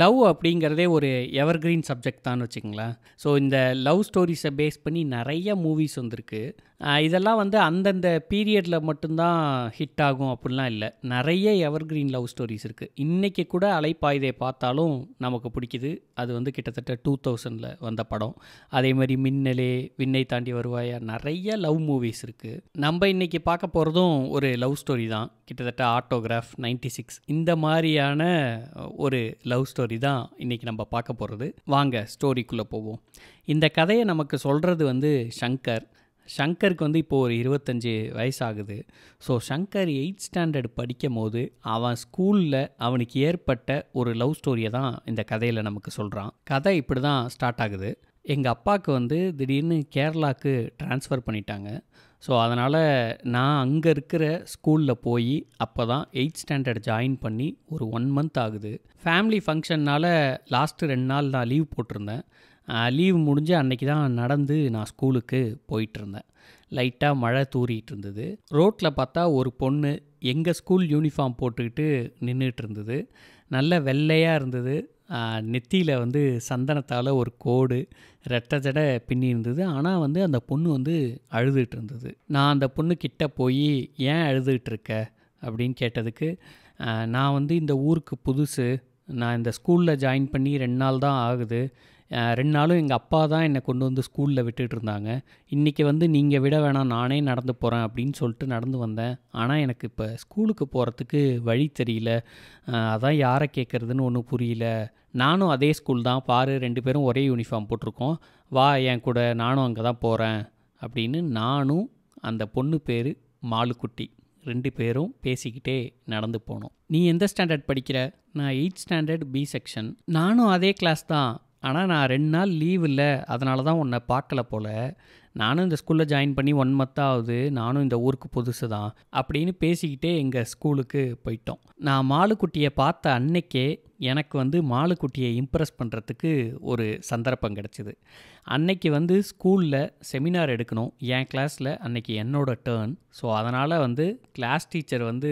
love அப்படிங்கிறதே ஒரு எவர் green subject தான் வச்சுங்களேன் ஸோ இந்த லவ் ஸ்டோரிஸை பேஸ் பண்ணி நிறைய மூவிஸ் வந்திருக்கு இதெல்லாம் வந்து அந்தந்த பீரியடில் மட்டும்தான் ஹிட் ஆகும் அப்படிலாம் இல்லை நிறைய எவர்கிரீன் லவ் ஸ்டோரிஸ் இருக்குது இன்றைக்கி கூட அலைப்பாயுதை பார்த்தாலும் நமக்கு பிடிக்குது அது வந்து கிட்டத்தட்ட டூ தௌசண்டில் வந்த படம் அதேமாதிரி மின்னலே விண்ணை தாண்டி வருவாயா நிறைய லவ் மூவிஸ் இருக்குது நம்ம இன்றைக்கி பார்க்க போகிறதும் ஒரு லவ் ஸ்டோரி தான் கிட்டத்தட்ட ஆட்டோகிராஃப் நைன்டி சிக்ஸ் இந்த மாதிரியான ஒரு லவ் ஸ்டோரி தான் இன்றைக்கி நம்ம பார்க்க போகிறது வாங்க ஸ்டோரிக்குள்ளே போவோம் இந்த கதையை நமக்கு சொல்கிறது வந்து ஷங்கர் ஷங்கருக்கு வந்து இப்போது ஒரு இருபத்தஞ்சி வயசாகுது ஸோ ஷங்கர் எயிட் ஸ்டாண்டர்ட் படிக்கும் போது அவன் ஸ்கூலில் அவனுக்கு ஏற்பட்ட ஒரு லவ் ஸ்டோரியை தான் இந்த கதையில் நமக்கு சொல்கிறான் கதை இப்படி தான் ஸ்டார்ட் ஆகுது எங்கள் அப்பாவுக்கு வந்து திடீர்னு கேரளாவுக்கு ட்ரான்ஸ்ஃபர் பண்ணிட்டாங்க ஸோ அதனால் நான் அங்கே இருக்கிற ஸ்கூலில் போய் அப்போ தான் எயிட் ஸ்டாண்டர்ட் ஜாயின் பண்ணி ஒரு ஒன் மந்த் ஆகுது ஃபேமிலி ஃபங்க்ஷன்னால் லாஸ்ட்டு ரெண்டு நாள் நான் லீவ் போட்டிருந்தேன் லீவ் முடிஞ்சு அன்னைக்கு தான் நடந்து நான் ஸ்கூலுக்கு போயிட்டுருந்தேன் லைட்டாக மழை தூரிகிட்டு இருந்தது ரோட்டில் பார்த்தா ஒரு பொண்ணு எங்கள் ஸ்கூல் யூனிஃபார்ம் போட்டுக்கிட்டு நின்றுட்டு இருந்தது நல்ல வெள்ளையாக இருந்தது நெத்தியில் வந்து சந்தனத்தால் ஒரு கோடு ரெட்ட ஜட பின்னி இருந்தது ஆனால் வந்து அந்த பொண்ணு வந்து அழுதுகிட்டு இருந்தது நான் அந்த பொண்ணு கிட்ட போய் ஏன் அழுதுகிட்டு இருக்க அப்படின்னு கேட்டதுக்கு நான் வந்து இந்த ஊருக்கு புதுசு நான் இந்த ஸ்கூலில் ஜாயின் பண்ணி ரெண்டு நாள் தான் ஆகுது ரெண்டு நாளும் எங்கள் அப்பா தான் என்னை கொண்டு வந்து ஸ்கூலில் விட்டுட்டு இருந்தாங்க இன்றைக்கி வந்து நீங்கள் விட வேணாம் நானே நடந்து போகிறேன் அப்படின்னு சொல்லிட்டு நடந்து வந்தேன் ஆனால் எனக்கு இப்போ ஸ்கூலுக்கு போகிறதுக்கு வழி தெரியல அதான் யாரை கேட்குறதுன்னு ஒன்றும் புரியல நானும் அதே ஸ்கூல் தான் பாரு ரெண்டு பேரும் ஒரே யூனிஃபார்ம் போட்டிருக்கோம் வா என் கூட நானும் அங்கே தான் போகிறேன் அப்படின்னு நானும் அந்த பொண்ணு பேர் மாலுக்குட்டி ரெண்டு பேரும் பேசிக்கிட்டே நடந்து போனோம் நீ எந்த ஸ்டாண்டர்ட் படிக்கிற நான் எயிட் ஸ்டாண்டர்ட் பி செக்ஷன் நானும் அதே கிளாஸ் தான் ஆனால் நான் ரெண்டு நாள் லீவ் இல்லை அதனால தான் உன்னை பார்க்கல போல் நானும் இந்த ஸ்கூலில் ஜாயின் பண்ணி ஒன் மந்த் ஆகுது நானும் இந்த ஊருக்கு புதுசு தான் அப்படின்னு பேசிக்கிட்டே எங்கள் ஸ்கூலுக்கு போயிட்டோம் நான் மாலுக்குட்டியை பார்த்த அன்னைக்கே எனக்கு வந்து மாலுக்குட்டியை இம்ப்ரெஸ் பண்ணுறதுக்கு ஒரு சந்தர்ப்பம் கிடச்சிது அன்னைக்கு வந்து ஸ்கூலில் செமினார் எடுக்கணும் என் கிளாஸில் அன்னைக்கு என்னோடய டேர்ன் ஸோ அதனால் வந்து கிளாஸ் டீச்சர் வந்து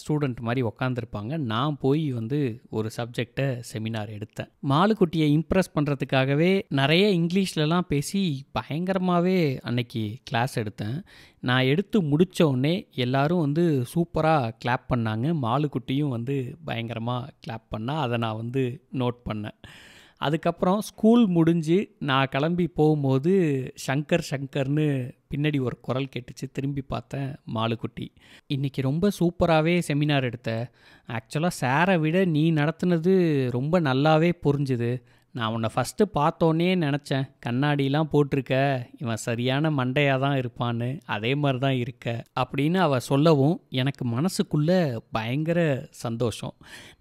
ஸ்டூடெண்ட் மாதிரி உக்காந்துருப்பாங்க நான் போய் வந்து ஒரு சப்ஜெக்டை செமினார் எடுத்தேன் மாலுக்குட்டியை இம்ப்ரெஸ் பண்ணுறதுக்காகவே நிறைய இங்கிலீஷ்லலாம் பேசி பயங்கரமாகவே அன்னைக்கு கிளாஸ் எடுத்தேன் நான் எடுத்து முடித்த உடனே எல்லோரும் வந்து சூப்பராக கிளாப் பண்ணாங்க மாலுக்குட்டியும் வந்து பயங்கரமாக கிளாப் பண்ணால் அதை நான் வந்து நோட் பண்ணேன் அதுக்கப்புறம் ஸ்கூல் முடிஞ்சு நான் கிளம்பி போகும்போது சங்கர் சங்கர்னு பின்னாடி ஒரு குரல் கேட்டுச்சு திரும்பி பார்த்தேன் மாலுக்குட்டி இன்றைக்கி ரொம்ப சூப்பராகவே செமினார் எடுத்த ஆக்சுவலாக சாரை விட நீ நடத்தினது ரொம்ப நல்லாவே புரிஞ்சுது நான் உன்னை ஃபஸ்ட்டு பார்த்தோன்னே நினச்சேன் கண்ணாடிலாம் போட்டிருக்க இவன் சரியான மண்டையாக தான் இருப்பான்னு அதே மாதிரி தான் இருக்க அப்படின்னு அவள் சொல்லவும் எனக்கு மனசுக்குள்ளே பயங்கர சந்தோஷம்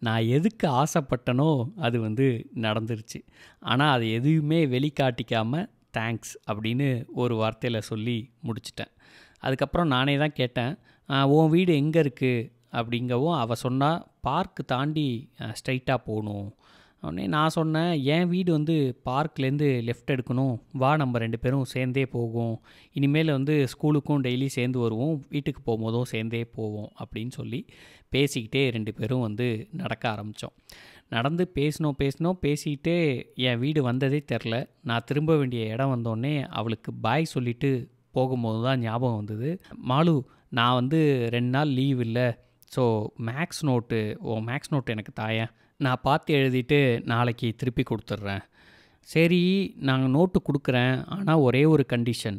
நான் எதுக்கு ஆசைப்பட்டனோ அது வந்து நடந்துருச்சு ஆனால் அது எதுவுமே வெளிக்காட்டிக்காமல் தேங்க்ஸ் அப்படின்னு ஒரு வார்த்தையில் சொல்லி முடிச்சிட்டேன் அதுக்கப்புறம் நானே தான் கேட்டேன் உன் வீடு எங்கே இருக்குது அப்படிங்கவும் அவள் சொன்னால் பார்க்கு தாண்டி ஸ்ட்ரைட்டாக போகணும் உடனே நான் சொன்னேன் என் வீடு வந்து பார்க்லேருந்து லெஃப்ட் எடுக்கணும் வா நம்ம ரெண்டு பேரும் சேர்ந்தே போகும் இனிமேல் வந்து ஸ்கூலுக்கும் டெய்லி சேர்ந்து வருவோம் வீட்டுக்கு போகும்போதும் சேர்ந்தே போவோம் அப்படின்னு சொல்லி பேசிக்கிட்டே ரெண்டு பேரும் வந்து நடக்க ஆரம்பித்தோம் நடந்து பேசினோம் பேசினோம் பேசிக்கிட்டே என் வீடு வந்ததே தெரில நான் திரும்ப வேண்டிய இடம் வந்தோடனே அவளுக்கு பாய் சொல்லிவிட்டு போகும்போது தான் ஞாபகம் வந்தது மாலு நான் வந்து ரெண்டு நாள் லீவ் இல்லை ஸோ மேக்ஸ் நோட்டு ஓ மேக்ஸ் நோட்டு எனக்கு தாயேன் நான் பார்த்து எழுதிட்டு நாளைக்கு திருப்பி கொடுத்துட்றேன் சரி நாங்கள் நோட்டு கொடுக்குறேன் ஆனால் ஒரே ஒரு கண்டிஷன்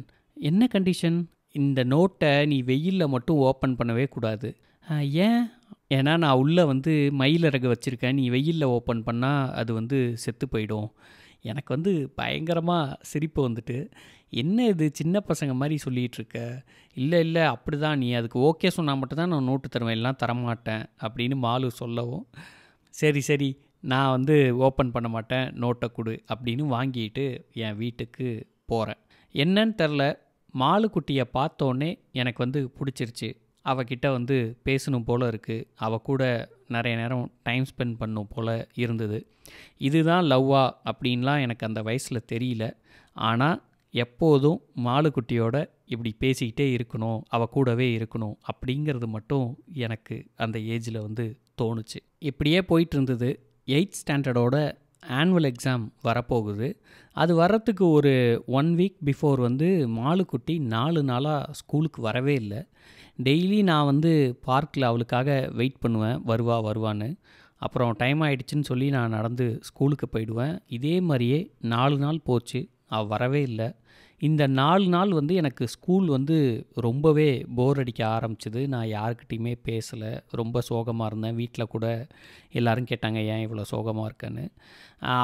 என்ன கண்டிஷன் இந்த நோட்டை நீ வெயிலில் மட்டும் ஓப்பன் பண்ணவே கூடாது ஏன் ஏன்னா நான் உள்ளே வந்து மயிலரகு வச்சுருக்கேன் நீ வெயிலில் ஓப்பன் பண்ணால் அது வந்து செத்து போயிடும் எனக்கு வந்து பயங்கரமாக சிரிப்பு வந்துட்டு என்ன இது சின்ன பசங்க மாதிரி சொல்லிகிட்ருக்க இல்லை இல்லை அப்படி தான் நீ அதுக்கு ஓகே சொன்னால் மட்டும்தான் நான் நோட்டு தருவேன் எல்லாம் தரமாட்டேன் அப்படின்னு மாலு சொல்லவும் சரி சரி நான் வந்து ஓப்பன் பண்ண மாட்டேன் நோட்டை கொடு அப்படின்னு வாங்கிட்டு என் வீட்டுக்கு போகிறேன் என்னன்னு தெரில மாலுக்குட்டியை பார்த்தோன்னே எனக்கு வந்து பிடிச்சிருச்சு அவகிட்ட வந்து பேசணும் போல் இருக்குது அவள் கூட நிறைய நேரம் டைம் ஸ்பெண்ட் பண்ணும் போல் இருந்தது இதுதான் லவ்வா அப்படின்லாம் எனக்கு அந்த வயசில் தெரியல ஆனால் எப்போதும் மாலுக்குட்டியோட இப்படி பேசிக்கிட்டே இருக்கணும் அவள் கூடவே இருக்கணும் அப்படிங்கிறது மட்டும் எனக்கு அந்த ஏஜில் வந்து தோணுச்சு இப்படியே போயிட்டு இருந்தது எயித் ஸ்டாண்டர்டோட ஆனுவல் எக்ஸாம் வரப்போகுது அது வர்றதுக்கு ஒரு ஒன் வீக் பிஃபோர் வந்து மாலுக்குட்டி நாலு நாளாக ஸ்கூலுக்கு வரவே இல்லை டெய்லி நான் வந்து பார்க்கில் அவளுக்காக வெயிட் பண்ணுவேன் வருவா வருவான்னு அப்புறம் டைம் ஆகிடுச்சின்னு சொல்லி நான் நடந்து ஸ்கூலுக்கு போயிடுவேன் இதே மாதிரியே நாலு நாள் போச்சு அவள் வரவே இல்லை இந்த நாலு நாள் வந்து எனக்கு ஸ்கூல் வந்து ரொம்பவே போர் அடிக்க ஆரம்பிச்சிது நான் யாருக்கிட்டேயுமே பேசலை ரொம்ப சோகமாக இருந்தேன் வீட்டில் கூட எல்லோரும் கேட்டாங்க ஏன் இவ்வளோ சோகமாக இருக்கேன்னு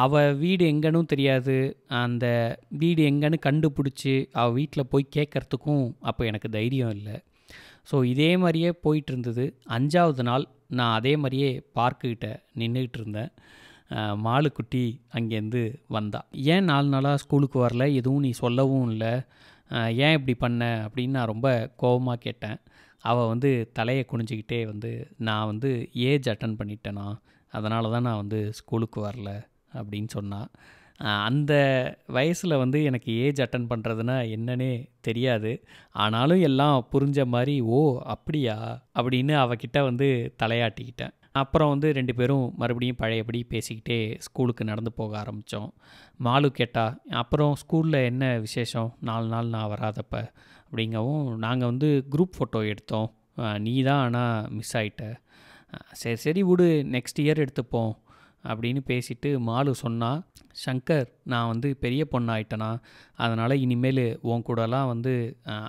அவள் வீடு எங்கேன்னு தெரியாது அந்த வீடு எங்கேன்னு கண்டுபிடிச்சி அவள் வீட்டில் போய் கேட்குறதுக்கும் அப்போ எனக்கு தைரியம் இல்லை ஸோ இதே மாதிரியே போயிட்டு இருந்தது அஞ்சாவது நாள் நான் அதே மாதிரியே பார்க்குக்கிட்ட நின்றுக்கிட்டு இருந்தேன் மாலுக்குட்டி அங்கேருந்து வந்தா ஏன் நாலு நாளாக ஸ்கூலுக்கு வரல எதுவும் நீ சொல்லவும் இல்லை ஏன் இப்படி பண்ண அப்படின்னு நான் ரொம்ப கோபமாக கேட்டேன் அவள் வந்து தலையை குனிஞ்சிக்கிட்டே வந்து நான் வந்து ஏஜ் அட்டன் பண்ணிட்டேனா அதனால தான் நான் வந்து ஸ்கூலுக்கு வரல அப்படின்னு சொன்னான் அந்த வயசில் வந்து எனக்கு ஏஜ் அட்டன் பண்ணுறதுனா என்னன்னே தெரியாது ஆனாலும் எல்லாம் புரிஞ்ச மாதிரி ஓ அப்படியா அப்படின்னு அவகிட்ட வந்து தலையாட்டிக்கிட்டேன் அப்புறம் வந்து ரெண்டு பேரும் மறுபடியும் பழையபடி பேசிக்கிட்டே ஸ்கூலுக்கு நடந்து போக ஆரம்பித்தோம் மாலு கேட்டால் அப்புறம் ஸ்கூலில் என்ன விசேஷம் நாலு நாள் நான் வராதப்ப அப்படிங்கவும் நாங்கள் வந்து குரூப் ஃபோட்டோ எடுத்தோம் நீ தான் ஆனால் மிஸ் ஆகிட்ட சரி சரி விடு நெக்ஸ்ட் இயர் எடுத்துப்போம் அப்படின்னு பேசிவிட்டு மாலு சொன்னால் சங்கர் நான் வந்து பெரிய பொண்ணாயிட்டேனா அதனால் இனிமேல் உன் கூடலாம் வந்து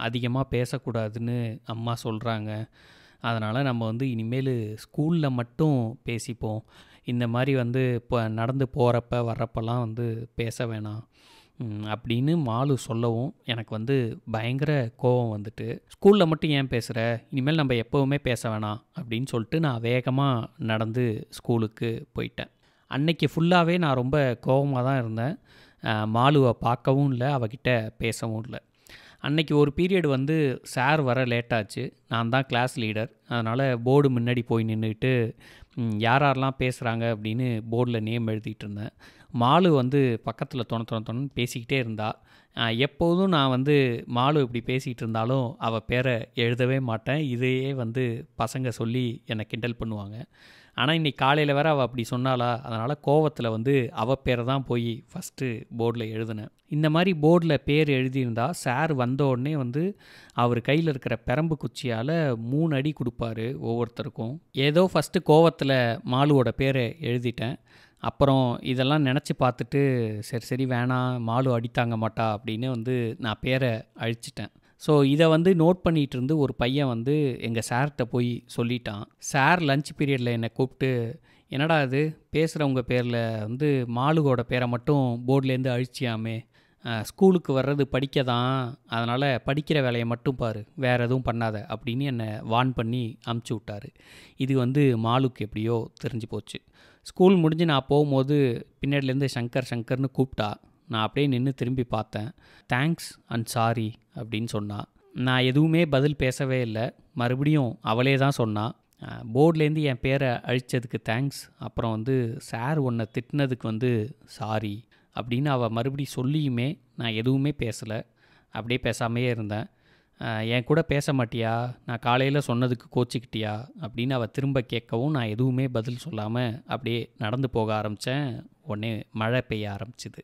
அதிகமாக பேசக்கூடாதுன்னு அம்மா சொல்கிறாங்க அதனால் நம்ம வந்து இனிமேல் ஸ்கூலில் மட்டும் பேசிப்போம் இந்த மாதிரி வந்து இப்போ நடந்து போகிறப்ப வர்றப்பெல்லாம் வந்து பேச வேணாம் அப்படின்னு மாலு சொல்லவும் எனக்கு வந்து பயங்கர கோபம் வந்துட்டு ஸ்கூலில் மட்டும் ஏன் பேசுகிற இனிமேல் நம்ம எப்போவுமே பேச வேணாம் அப்படின்னு சொல்லிட்டு நான் வேகமாக நடந்து ஸ்கூலுக்கு போயிட்டேன் அன்னைக்கு ஃபுல்லாகவே நான் ரொம்ப கோபமாக தான் இருந்தேன் மாலுவை பார்க்கவும் இல்லை அவகிட்ட பேசவும் இல்லை அன்னைக்கு ஒரு பீரியட் வந்து சார் வர லேட்டாச்சு நான் தான் கிளாஸ் லீடர் அதனால் போர்டு முன்னாடி போய் நின்றுட்டு யார் யாரெல்லாம் பேசுகிறாங்க அப்படின்னு போர்டில் நேம் எழுதிட்டு இருந்தேன் மாலு வந்து பக்கத்தில் தொண தொண தொணன்னு பேசிக்கிட்டே இருந்தாள் எப்போதும் நான் வந்து மாலு இப்படி பேசிகிட்டு இருந்தாலும் அவள் பேரை எழுதவே மாட்டேன் இதையே வந்து பசங்க சொல்லி என்னை கிண்டல் பண்ணுவாங்க ஆனால் இன்றைக்கி காலையில் வேற அவள் அப்படி சொன்னாளா அதனால் கோவத்தில் வந்து அவள் பேரை தான் போய் ஃபஸ்ட்டு போர்டில் எழுதினேன் இந்த மாதிரி போர்டில் பேர் எழுதியிருந்தா சார் வந்த உடனே வந்து அவர் கையில் இருக்கிற பெரம்பு குச்சியால் மூணு அடி கொடுப்பாரு ஒவ்வொருத்தருக்கும் ஏதோ ஃபஸ்ட்டு கோவத்தில் மாலுவோட பேரை எழுதிட்டேன் அப்புறம் இதெல்லாம் நினச்சி பார்த்துட்டு சரி சரி வேணாம் மாலு அடித்தாங்க மாட்டா அப்படின்னு வந்து நான் பேரை அழிச்சிட்டேன் ஸோ இதை வந்து நோட் பண்ணிகிட்டு இருந்து ஒரு பையன் வந்து எங்கள் சார்கிட்ட போய் சொல்லிட்டான் சார் லஞ்ச் பீரியடில் என்னை கூப்பிட்டு என்னடா அது பேசுகிறவங்க பேரில் வந்து மாலுகோட பேரை மட்டும் போர்ட்லேருந்து அழிச்சியாமே ஸ்கூலுக்கு வர்றது படிக்க தான் அதனால் படிக்கிற வேலையை மட்டும் பாரு வேறு எதுவும் பண்ணாத அப்படின்னு என்னை வான் பண்ணி அமுச்சு விட்டார் இது வந்து மாலுக்கு எப்படியோ தெரிஞ்சு போச்சு ஸ்கூல் முடிஞ்சு நான் போகும்போது பின்னாடிலேருந்து சங்கர் சங்கர்னு கூப்பிட்டா நான் அப்படியே நின்று திரும்பி பார்த்தேன் தேங்க்ஸ் அண்ட் சாரி அப்படின்னு சொன்னான் நான் எதுவுமே பதில் பேசவே இல்லை மறுபடியும் அவளே தான் சொன்னான் போர்ட்லேருந்து என் பேரை அழித்ததுக்கு தேங்க்ஸ் அப்புறம் வந்து சார் உன்னை திட்டினதுக்கு வந்து சாரி அப்படின்னு அவள் மறுபடி சொல்லியுமே நான் எதுவுமே பேசலை அப்படியே பேசாமையே இருந்தேன் என் கூட பேச மாட்டியா நான் காலையில் சொன்னதுக்கு கோச்சிக்கிட்டியா அப்படின்னு அவள் திரும்ப கேட்கவும் நான் எதுவுமே பதில் சொல்லாமல் அப்படியே நடந்து போக ஆரம்பித்தேன் உடனே மழை பெய்ய ஆரம்பிச்சிது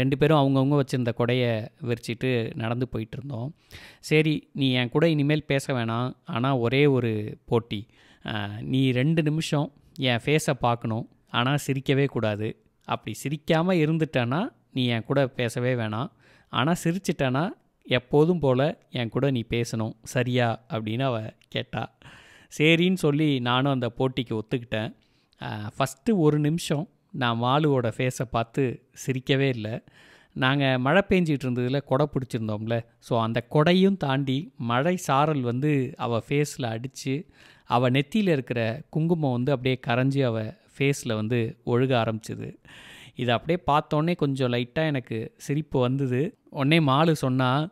ரெண்டு பேரும் அவங்கவுங்க வச்சுருந்த கொடையை விரிச்சிட்டு நடந்து போயிட்டுருந்தோம் சரி நீ என் கூட இனிமேல் பேச வேணாம் ஆனால் ஒரே ஒரு போட்டி நீ ரெண்டு நிமிஷம் என் ஃபேஸை பார்க்கணும் ஆனால் சிரிக்கவே கூடாது அப்படி சிரிக்காமல் இருந்துட்டேன்னா நீ என் கூட பேசவே வேணாம் ஆனால் சிரிச்சிட்டேன்னா எப்போதும் போல் என் கூட நீ பேசணும் சரியா அப்படின்னு அவ கேட்டா சரின்னு சொல்லி நானும் அந்த போட்டிக்கு ஒத்துக்கிட்டேன் ஃபஸ்ட்டு ஒரு நிமிஷம் நான் மாலுவோட ஃபேஸை பார்த்து சிரிக்கவே இல்லை நாங்கள் மழை பெஞ்சிகிட்டு இருந்ததில் கொடை பிடிச்சிருந்தோம்ல ஸோ அந்த கொடையும் தாண்டி மழை சாரல் வந்து அவள் ஃபேஸில் அடித்து அவள் நெத்தியில் இருக்கிற குங்குமம் வந்து அப்படியே கரைஞ்சி அவள் ஃபேஸில் வந்து ஒழுக ஆரம்பிச்சிது இதை அப்படியே பார்த்தோன்னே கொஞ்சம் லைட்டாக எனக்கு சிரிப்பு வந்தது உடனே மாலு சொன்னால்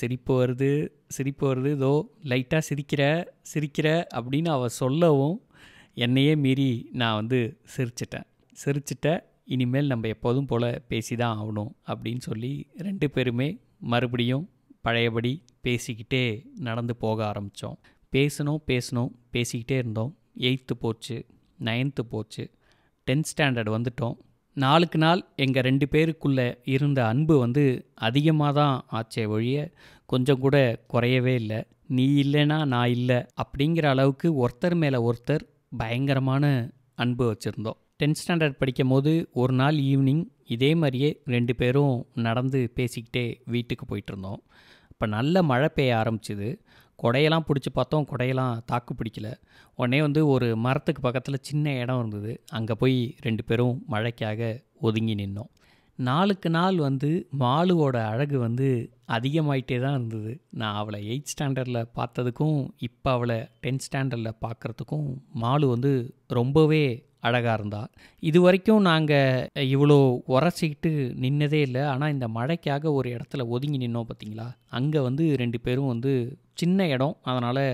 சிரிப்பு வருது சிரிப்பு வருது இதோ லைட்டாக சிரிக்கிற சிரிக்கிற அப்படின்னு அவள் சொல்லவும் என்னையே மீறி நான் வந்து சிரிச்சிட்டேன் சிரிச்சிட்ட இனிமேல் நம்ம எப்போதும் போல் பேசி தான் ஆகணும் அப்படின்னு சொல்லி ரெண்டு பேருமே மறுபடியும் பழையபடி பேசிக்கிட்டே நடந்து போக ஆரம்பித்தோம் பேசணும் பேசணும் பேசிக்கிட்டே இருந்தோம் எயித்து போச்சு நைன்த்து போச்சு டென்த் ஸ்டாண்டர்ட் வந்துட்டோம் நாளுக்கு நாள் எங்கள் ரெண்டு பேருக்குள்ளே இருந்த அன்பு வந்து அதிகமாக தான் ஆச்சே ஒழிய கொஞ்சம் கூட குறையவே இல்லை நீ இல்லைனா நான் இல்லை அப்படிங்கிற அளவுக்கு ஒருத்தர் மேலே ஒருத்தர் பயங்கரமான அன்பு வச்சுருந்தோம் டென்த் ஸ்டாண்டர்ட் படிக்கும் போது ஒரு நாள் ஈவினிங் இதே மாதிரியே ரெண்டு பேரும் நடந்து பேசிக்கிட்டே வீட்டுக்கு போயிட்டுருந்தோம் இப்போ நல்ல மழை பெய்ய ஆரம்பிச்சிது கொடையெல்லாம் பிடிச்சி பார்த்தோம் கொடையெல்லாம் தாக்கு பிடிக்கல உடனே வந்து ஒரு மரத்துக்கு பக்கத்தில் சின்ன இடம் இருந்தது அங்கே போய் ரெண்டு பேரும் மழைக்காக ஒதுங்கி நின்னோம் நாளுக்கு நாள் வந்து மாலுவோட அழகு வந்து அதிகமாயிட்டே தான் இருந்தது நான் அவளை எயிட் ஸ்டாண்டர்டில் பார்த்ததுக்கும் இப்போ அவளை டென்த் ஸ்டாண்டர்டில் பார்க்குறதுக்கும் மாலு வந்து ரொம்பவே அழகாக இருந்தால் இது வரைக்கும் நாங்கள் இவ்வளோ உரசிக்கிட்டு நின்னதே இல்லை ஆனால் இந்த மழைக்காக ஒரு இடத்துல ஒதுங்கி நின்னோம் பார்த்தீங்களா அங்கே வந்து ரெண்டு பேரும் வந்து சின்ன இடம் அதனால்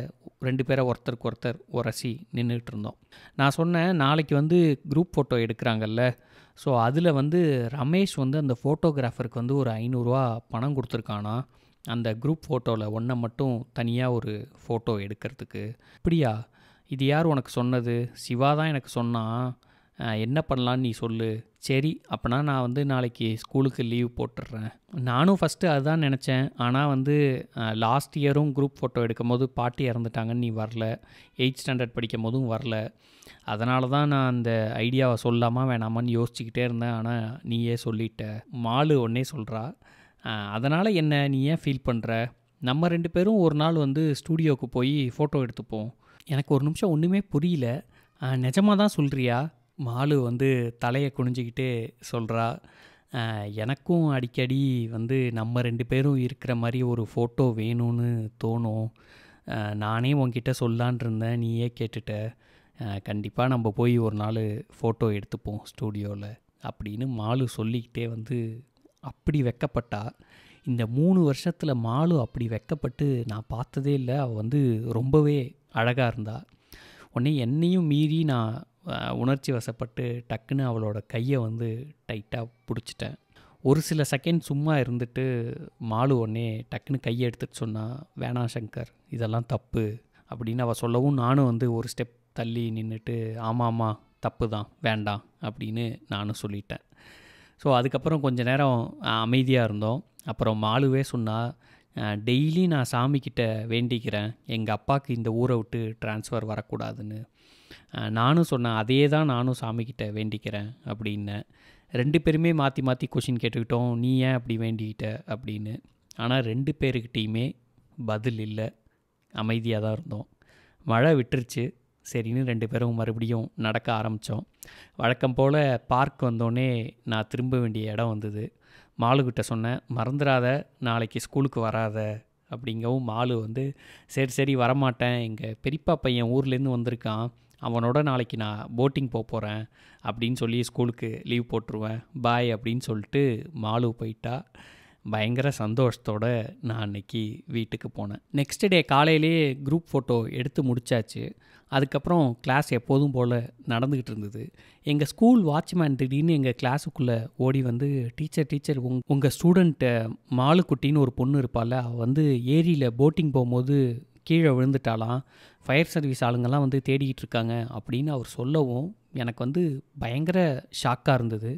ரெண்டு பேரை ஒருத்தருக்கு ஒருத்தர் உரசி நின்றுட்டு இருந்தோம் நான் சொன்னேன் நாளைக்கு வந்து குரூப் ஃபோட்டோ எடுக்கிறாங்கல்ல ஸோ அதில் வந்து ரமேஷ் வந்து அந்த ஃபோட்டோகிராஃபருக்கு வந்து ஒரு ஐநூறுரூவா பணம் கொடுத்துருக்கானா அந்த குரூப் ஃபோட்டோவில் ஒன்றை மட்டும் தனியாக ஒரு ஃபோட்டோ எடுக்கிறதுக்கு இப்படியா இது யார் உனக்கு சொன்னது சிவா தான் எனக்கு சொன்னான் என்ன பண்ணலான்னு நீ சொல்லு சரி அப்போனா நான் வந்து நாளைக்கு ஸ்கூலுக்கு லீவ் போட்டுடுறேன் நானும் ஃபஸ்ட்டு அதுதான் நினச்சேன் ஆனால் வந்து லாஸ்ட் இயரும் குரூப் ஃபோட்டோ எடுக்கும் போது பாட்டி இறந்துட்டாங்கன்னு நீ வரல எயிட் ஸ்டாண்டர்ட் படிக்கும் போதும் வரல அதனால தான் நான் அந்த ஐடியாவை சொல்லாமல் வேணாமான்னு யோசிச்சுக்கிட்டே இருந்தேன் ஆனால் நீயே சொல்லிட்ட மாலு ஒன்னே சொல்கிறா அதனால் என்ன நீ ஏன் ஃபீல் பண்ணுற நம்ம ரெண்டு பேரும் ஒரு நாள் வந்து ஸ்டூடியோவுக்கு போய் ஃபோட்டோ எடுத்துப்போம் எனக்கு ஒரு நிமிஷம் ஒன்றுமே புரியல நிஜமாக தான் சொல்கிறியா மாலு வந்து தலையை குனிஞ்சிக்கிட்டு சொல்கிறா எனக்கும் அடிக்கடி வந்து நம்ம ரெண்டு பேரும் இருக்கிற மாதிரி ஒரு ஃபோட்டோ வேணும்னு தோணும் நானே உன்கிட்ட சொல்லான் இருந்தேன் நீயே கேட்டுட்ட கண்டிப்பாக நம்ம போய் ஒரு நாள் ஃபோட்டோ எடுத்துப்போம் ஸ்டூடியோவில் அப்படின்னு மாலு சொல்லிக்கிட்டே வந்து அப்படி வெக்கப்பட்டா இந்த மூணு வருஷத்தில் மாலு அப்படி வெக்கப்பட்டு நான் பார்த்ததே இல்லை அவள் வந்து ரொம்பவே அழகாக இருந்தாள் உடனே என்னையும் மீறி நான் உணர்ச்சி வசப்பட்டு டக்குன்னு அவளோட கையை வந்து டைட்டாக பிடிச்சிட்டேன் ஒரு சில செகண்ட் சும்மா இருந்துட்டு மாலு உடனே டக்குன்னு கையை எடுத்துகிட்டு சொன்னால் வேணா சங்கர் இதெல்லாம் தப்பு அப்படின்னு அவள் சொல்லவும் நானும் வந்து ஒரு ஸ்டெப் தள்ளி நின்றுட்டு ஆமாம்மா தப்பு தான் வேண்டாம் அப்படின்னு நானும் சொல்லிட்டேன் ஸோ அதுக்கப்புறம் கொஞ்ச நேரம் அமைதியாக இருந்தோம் அப்புறம் மாலுவே சொன்னால் டெய்லி நான் சாமிக்கிட்ட வேண்டிக்கிறேன் எங்கள் அப்பாவுக்கு இந்த ஊரை விட்டு டிரான்ஸ்ஃபர் வரக்கூடாதுன்னு நானும் சொன்னேன் அதே தான் நானும் சாமிக்கிட்ட வேண்டிக்கிறேன் அப்படின்னேன் ரெண்டு பேருமே மாற்றி மாற்றி கொஷின் கேட்டுக்கிட்டோம் நீ ஏன் அப்படி வேண்டிக்கிட்ட அப்படின்னு ஆனால் ரெண்டு பேருக்கிட்டேயுமே பதில் இல்லை அமைதியாக தான் இருந்தோம் மழை விட்டுருச்சு சரின்னு ரெண்டு பேரும் மறுபடியும் நடக்க ஆரம்பித்தோம் வழக்கம் போல் பார்க் வந்தோடனே நான் திரும்ப வேண்டிய இடம் வந்தது மாலுக்கிட்ட சொன்னேன் மறந்துடாத நாளைக்கு ஸ்கூலுக்கு வராத அப்படிங்கவும் மாலு வந்து சரி சரி வரமாட்டேன் எங்கள் பெரியப்பா பையன் ஊர்லேருந்து வந்திருக்கான் அவனோட நாளைக்கு நான் போட்டிங் போக போகிறேன் அப்படின்னு சொல்லி ஸ்கூலுக்கு லீவ் போட்டுருவேன் பாய் அப்படின்னு சொல்லிட்டு மாலு போயிட்டா பயங்கர சந்தோஷத்தோடு நான் அன்னைக்கு வீட்டுக்கு போனேன் நெக்ஸ்ட் டே காலையிலேயே குரூப் ஃபோட்டோ எடுத்து முடித்தாச்சு அதுக்கப்புறம் கிளாஸ் எப்போதும் போல் நடந்துக்கிட்டு இருந்தது எங்கள் ஸ்கூல் வாட்ச்மேன் திடீர்னு எங்கள் கிளாஸுக்குள்ளே ஓடி வந்து டீச்சர் டீச்சர் உங் உங்கள் ஸ்டூடெண்ட்டை மாலுக்குட்டின்னு ஒரு பொண்ணு இருப்பாள் அவள் வந்து ஏரியில் போட்டிங் போகும்போது கீழே விழுந்துட்டாலாம் ஃபயர் சர்வீஸ் ஆளுங்கெல்லாம் வந்து தேடிக்கிட்டு இருக்காங்க அப்படின்னு அவர் சொல்லவும் எனக்கு வந்து பயங்கர ஷாக்காக இருந்தது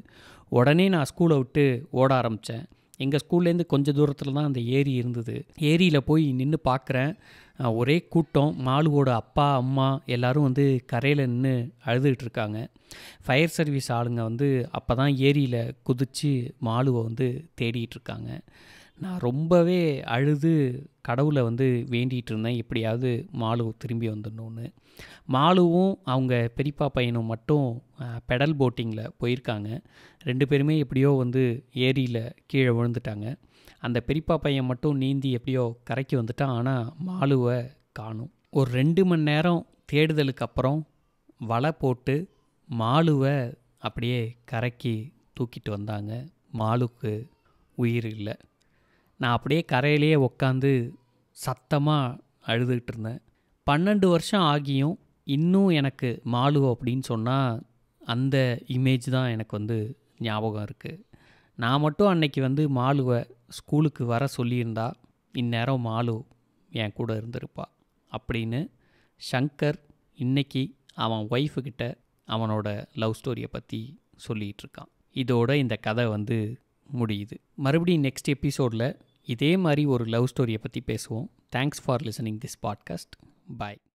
உடனே நான் ஸ்கூலை விட்டு ஓட ஆரம்பித்தேன் எங்கள் ஸ்கூல்லேருந்து கொஞ்சம் தூரத்தில் தான் அந்த ஏரி இருந்தது ஏரியில் போய் நின்று பார்க்குறேன் ஒரே கூட்டம் மாலுவோட அப்பா அம்மா எல்லோரும் வந்து கரையில் நின்று அழுதுகிட்டு இருக்காங்க ஃபயர் சர்வீஸ் ஆளுங்க வந்து அப்போ தான் ஏரியில் குதித்து மாலுவை வந்து தேடிகிட்டு இருக்காங்க நான் ரொம்பவே அழுது கடவுளை வந்து வேண்டிகிட்டு இருந்தேன் எப்படியாவது மாலு திரும்பி வந்துடணும்னு மாலுவும் அவங்க பெரியப்பா பையனும் மட்டும் பெடல் போட்டிங்கில் போயிருக்காங்க ரெண்டு பேருமே எப்படியோ வந்து ஏரியில் கீழே விழுந்துட்டாங்க அந்த பெரியப்பா பையன் மட்டும் நீந்தி எப்படியோ கரைக்கி வந்துட்டான் ஆனால் மாலுவை காணும் ஒரு ரெண்டு மணி நேரம் தேடுதலுக்கு அப்புறம் வலை போட்டு மாலுவை அப்படியே கரைக்கி தூக்கிட்டு வந்தாங்க மாலுக்கு உயிர் இல்லை நான் அப்படியே கரையிலேயே உக்காந்து சத்தமாக அழுதுகிட்டு இருந்தேன் பன்னெண்டு வருஷம் ஆகியும் இன்னும் எனக்கு மாலு அப்படின்னு சொன்னால் அந்த இமேஜ் தான் எனக்கு வந்து ஞாபகம் இருக்குது நான் மட்டும் அன்னைக்கு வந்து மாலுவை ஸ்கூலுக்கு வர சொல்லியிருந்தா இந்நேரம் மாலு என் கூட இருந்திருப்பா அப்படின்னு ஷங்கர் இன்றைக்கி அவன் ஒய்ஃபுக்கிட்ட அவனோட லவ் ஸ்டோரியை பற்றி சொல்லிகிட்ருக்கான் இதோட இந்த கதை வந்து முடியுது மறுபடியும் நெக்ஸ்ட் எபிசோடில் இதே மாதிரி ஒரு லவ் ஸ்டோரியை பற்றி பேசுவோம் thanks for listening this podcast bye